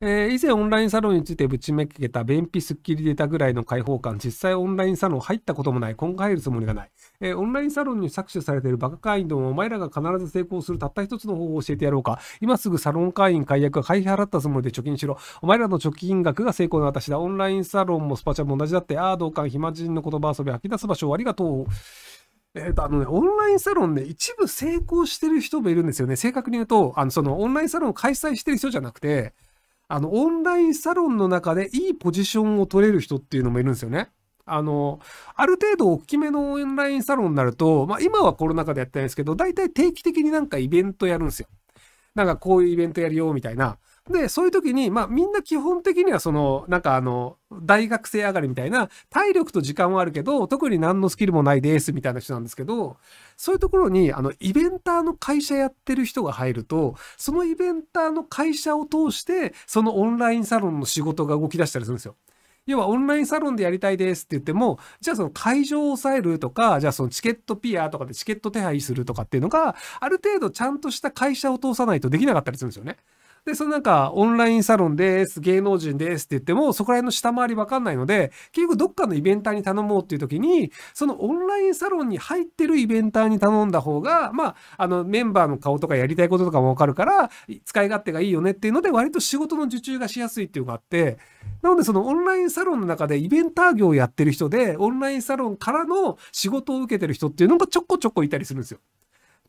えー、以前オンラインサロンについてぶちめけた便秘スッキリ出たぐらいの開放感、実際オンラインサロン入ったこともない、今後入るつもりがない。えー、オンラインサロンに搾取されているバカ会員ども、お前らが必ず成功するたった一つの方法を教えてやろうか。今すぐサロン会員解約は会費払ったつもりで貯金しろ。お前らの貯金額が成功の私だ。オンラインサロンもスパチャも同じだって、ああ、同感、暇人の言葉遊び吐き出す場所をありがとう。えっ、ー、と、あのね、オンラインサロンね、一部成功してる人もいるんですよね。正確に言うと、あの、その、オンラインサロンを開催してる人じゃなくて、あの、オンラインサロンの中でいいポジションを取れる人っていうのもいるんですよね。あの、ある程度大きめのオンラインサロンになると、まあ今はコロナ禍でやってないですけど、大体定期的になんかイベントやるんですよ。なんかこういうイベントやるよみたいな。で、そういう時に、まあみんな基本的にはその、なんかあの、大学生上がりみたいな、体力と時間はあるけど、特に何のスキルもないですみたいな人なんですけど、そういうところに、あの、イベンターの会社やってる人が入ると、そのイベンターの会社を通して、そのオンラインサロンの仕事が動き出したりするんですよ。要はオンラインサロンでやりたいですって言っても、じゃあその会場を抑えるとか、じゃあそのチケットピアとかでチケット手配するとかっていうのが、ある程度ちゃんとした会社を通さないとできなかったりするんですよね。で、そのなんか、オンラインサロンです、芸能人ですって言っても、そこら辺の下回りわかんないので、結局どっかのイベンターに頼もうっていう時に、そのオンラインサロンに入ってるイベンターに頼んだ方が、まあ、あの、メンバーの顔とかやりたいこととかもわかるから、使い勝手がいいよねっていうので、割と仕事の受注がしやすいっていうのがあって、なのでそのオンラインサロンの中でイベンター業をやってる人で、オンラインサロンからの仕事を受けてる人っていうのがちょこちょこいたりするんですよ。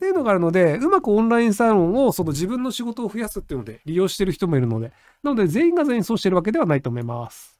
っていうのがあるので、うまくオンラインサロンをその自分の仕事を増やすっていうので利用してる人もいるので、なので全員が全員そうしてるわけではないと思います。